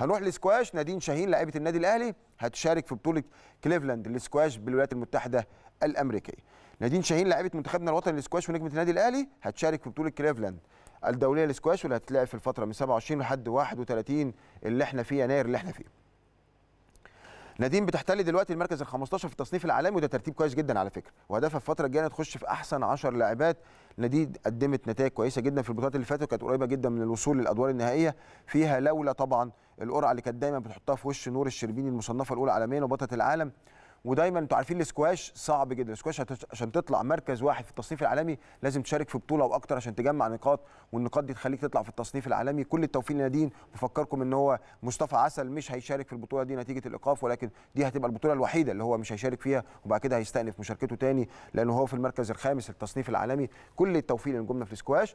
هنروح لسكواش نادين شاهين لاعيبه النادي الاهلي هتشارك في بطوله كليفلاند للسكواش بالولايات المتحده الامريكيه نادين شاهين لاعيبه منتخبنا الوطني للسكواش ونجمه النادي الاهلي هتشارك في بطوله كليفلاند الدوليه للسكواش واللي هتتلعب في الفتره من 27 لحد 31 اللي احنا فيه يناير اللي احنا فيه نادين بتحتل دلوقتي المركز ال 15 في التصنيف العالمي وده ترتيب كويس جدا على فكره وهدفها في الفتره الجايه تخش في احسن 10 لاعبات نادين قدمت نتائج كويسه جدا في البطولات اللي فاتت وكانت قريبه جدا من الوصول للادوار النهائيه فيها لولا طبعا القرعه اللي كانت دايما بتحطها في وش نور الشربيني المصنفه الاولى عالميا وبطله العالم ودايما انتوا عارفين السكواش صعب جدا السكواش عشان تطلع مركز واحد في التصنيف العالمي لازم تشارك في بطوله او اكتر عشان تجمع نقاط والنقاط دي تخليك تطلع في التصنيف العالمي كل التوفيق لنادين بفكركم ان هو مصطفى عسل مش هيشارك في البطوله دي نتيجه الايقاف ولكن دي هتبقى البطوله الوحيده اللي هو مش هيشارك فيها وبعد كده هيستأنف مشاركته تاني لانه هو في المركز الخامس التصنيف العالمي كل التوفيق لنجومنا في السكواش